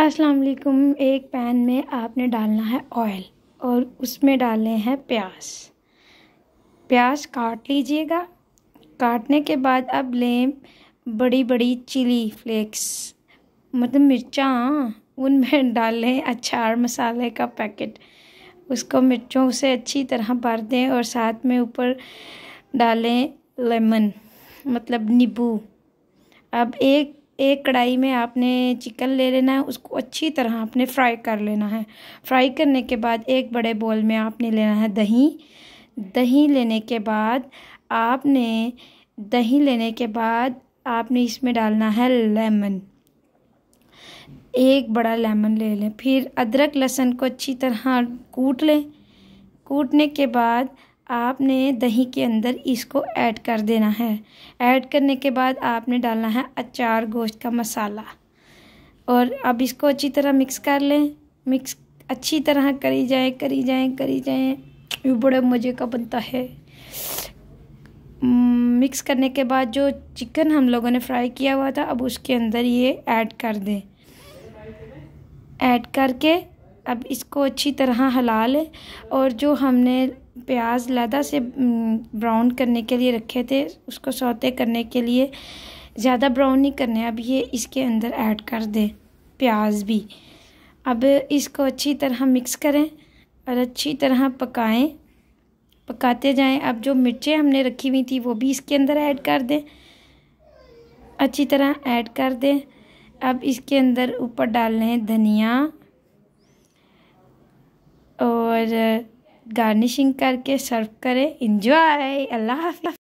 अस्सलाम वालेकुम एक पैन में आपने डालना है ऑयल और उसमें डालने हैं प्याज प्याज काट लीजिएगा काटने के बाद अब लें बड़ी बड़ी चिली फ्लेक्स मतलब मिर्चा हाँ, उनमें डाल लें अचार मसाले का पैकेट उसको मिर्चों से अच्छी तरह भर दें और साथ में ऊपर डालें लेमन मतलब नींबू अब एक एक कढ़ाई में आपने चिकन ले लेना है उसको अच्छी तरह आपने फ्राई कर लेना है फ्राई करने के बाद एक बड़े बॉल में आपने लेना है दही दही लेने के बाद आपने दही लेने के बाद आपने इसमें डालना है लेमन एक बड़ा लेमन ले लें फिर अदरक लहसुन को अच्छी तरह कूट लें कूटने के बाद आपने दही के अंदर इसको ऐड कर देना है ऐड करने के बाद आपने डालना है अचार गोश्त का मसाला और अब इसको अच्छी तरह मिक्स कर लें मिक्स अच्छी तरह करी जाए करी जाए करी जाए ये बड़े मज़े का बनता है मिक्स करने के बाद जो चिकन हम लोगों ने फ्राई किया हुआ था अब उसके अंदर ये ऐड कर दें ऐड करके अब इसको अच्छी तरह हला लें और जो हमने प्याज लदा से ब्राउन करने के लिए रखे थे उसको सौते करने के लिए ज़्यादा ब्राउन नहीं करने अब ये इसके अंदर ऐड कर दें प्याज भी अब इसको अच्छी तरह मिक्स करें और अच्छी तरह पकाएं पकाते जाएं अब जो मिर्चें हमने रखी हुई थी वो भी इसके अंदर ऐड कर दें अच्छी तरह ऐड कर दें अब इसके अंदर ऊपर डाल लें धनिया और गार्निशिंग करके सर्व करें इंजॉय अल्लाह हाफिज